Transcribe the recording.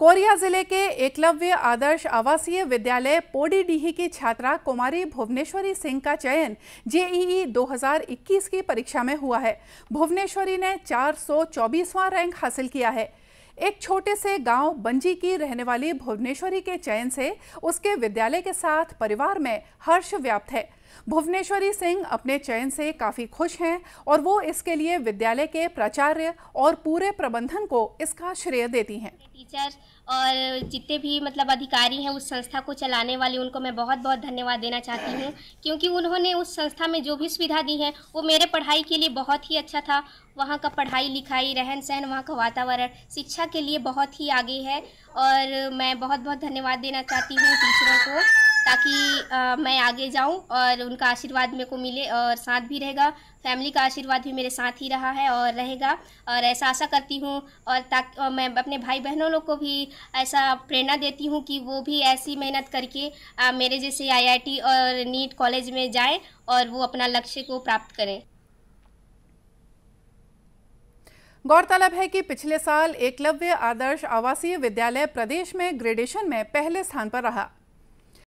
Korea जिले के एकलव्य आदर्श आवासीय विद्यालय पोडीडीही की छात्रा कुमारी भुवनेश्वरी सिंह का चयन जेईई 2021 की परीक्षा में हुआ है भुवनेश्वरी ने 424वां रैंक हासिल किया है एक छोटे से गांव बंजी की रहने वाली भुवनेश्वरी के चयन से उसके विद्यालय के साथ परिवार में हर्ष व्याप्त है भुवनेश्वरी सिंह अपने चयन से काफ़ी खुश हैं और वो इसके लिए विद्यालय के प्राचार्य और पूरे प्रबंधन को इसका श्रेय देती हैं टीचर और जितने भी मतलब अधिकारी हैं उस संस्था को चलाने वाले उनको मैं बहुत बहुत धन्यवाद देना चाहती हूँ क्योंकि उन्होंने उस संस्था में जो भी सुविधा दी है वो मेरे पढ़ाई के लिए बहुत ही अच्छा था वहाँ का पढ़ाई लिखाई रहन सहन वहाँ का वातावरण शिक्षा के लिए बहुत ही आगे है और मैं बहुत बहुत धन्यवाद देना चाहती हूँ टीचरों को ताकि आ, मैं आगे जाऊं और उनका आशीर्वाद मेरे को मिले और साथ भी रहेगा फैमिली का आशीर्वाद भी मेरे साथ ही रहा है और रहेगा और ऐसा आशा करती हूँ और ताकि मैं अपने भाई बहनों लोग को भी ऐसा प्रेरणा देती हूँ कि वो भी ऐसी मेहनत करके आ, मेरे जैसे आईआईटी और नीट कॉलेज में जाएं और वो अपना लक्ष्य को प्राप्त करें गौरतलब है कि पिछले साल एकलव्य आदर्श आवासीय विद्यालय प्रदेश में ग्रेडेशन में पहले स्थान पर रहा